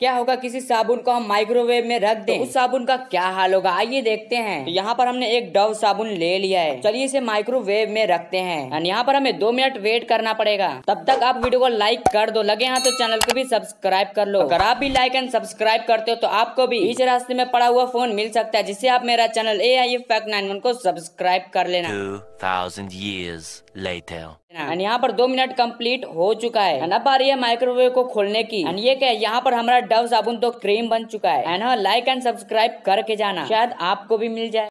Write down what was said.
क्या होगा किसी साबुन को हम माइक्रोवेव में रख दें तो उस साबुन का क्या हाल होगा आइए देखते हैं तो यहाँ पर हमने एक डव साबुन ले लिया है चलिए इसे माइक्रोवेव में रखते हैं यहाँ पर हमें दो मिनट वेट करना पड़ेगा तब तक आप वीडियो को लाइक कर दो लगे हाँ तो चैनल को भी सब्सक्राइब कर लो अगर आप भी लाइक एंड सब्सक्राइब करते हो तो आपको भी इस रास्ते में पड़ा हुआ फोन मिल सकता है जिससे आप मेरा channel A I fact nine को सब्सक्राइब कर लेना थाउजेंड यहाँ पर दो मिनट कंप्लीट हो चुका है अब आ रही है माइक्रोवेव को खोलने की ये क्या है यहाँ पर हमारा डव साबुन तो क्रीम बन चुका है एंड लाइक एंड सब्सक्राइब करके जाना शायद आपको भी मिल जाए